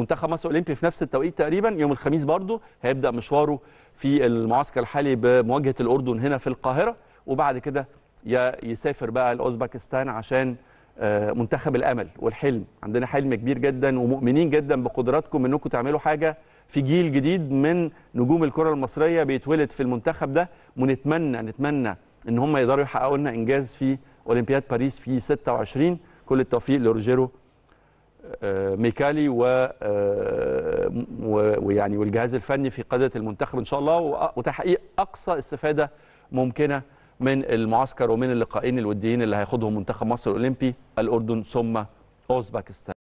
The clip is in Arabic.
المنتخب مصر الاولمبي في نفس التوقيت تقريبا يوم الخميس برضو هيبدا مشواره في المعسكر الحالي بمواجهه الاردن هنا في القاهره وبعد كده يسافر بقى لاوزباكستان عشان آه، منتخب الامل والحلم عندنا حلم كبير جدا ومؤمنين جدا بقدراتكم انكم تعملوا حاجه في جيل جديد من نجوم الكره المصريه بيتولد في المنتخب ده ونتمنى نتمنى ان هم يقدروا يحققوا لنا انجاز في اولمبياد باريس في 26 كل التوفيق لروجيرو ميكالي و ويعني والجهاز الفني في قاده المنتخب ان شاء الله وتحقيق اقصى استفاده ممكنه من المعسكر ومن اللقاءين الوديين اللي هيخوضهم منتخب مصر الاولمبي الاردن ثم اوزباكستان